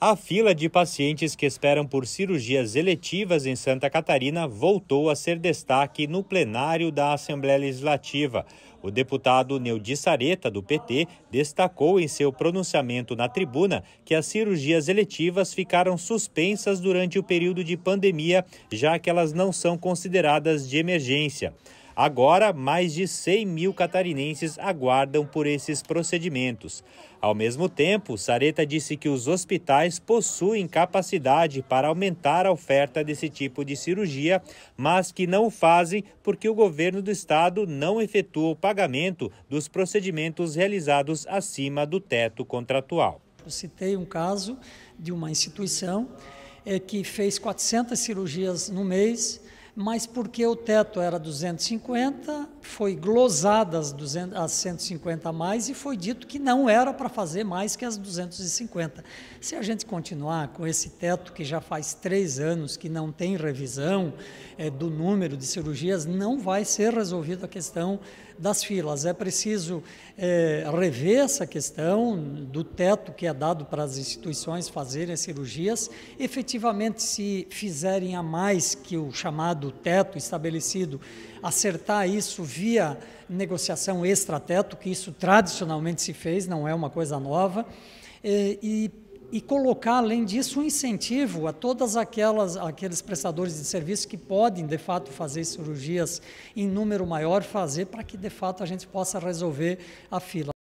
A fila de pacientes que esperam por cirurgias eletivas em Santa Catarina voltou a ser destaque no plenário da Assembleia Legislativa. O deputado Neudi Sareta, do PT, destacou em seu pronunciamento na tribuna que as cirurgias eletivas ficaram suspensas durante o período de pandemia, já que elas não são consideradas de emergência. Agora, mais de 100 mil catarinenses aguardam por esses procedimentos. Ao mesmo tempo, Sareta disse que os hospitais possuem capacidade para aumentar a oferta desse tipo de cirurgia, mas que não o fazem porque o governo do estado não efetua o pagamento dos procedimentos realizados acima do teto contratual. Eu citei um caso de uma instituição eh, que fez 400 cirurgias no mês mas porque o teto era 250, foi glosada as, 200, as 150 a mais e foi dito que não era para fazer mais que as 250. Se a gente continuar com esse teto que já faz três anos que não tem revisão é, do número de cirurgias, não vai ser resolvida a questão das filas. É preciso é, rever essa questão do teto que é dado para as instituições fazerem as cirurgias. Efetivamente, se fizerem a mais que o chamado do teto estabelecido, acertar isso via negociação extrateto, que isso tradicionalmente se fez, não é uma coisa nova, e, e colocar, além disso, um incentivo a todas aquelas aqueles prestadores de serviço que podem, de fato, fazer cirurgias em número maior, fazer para que, de fato, a gente possa resolver a fila.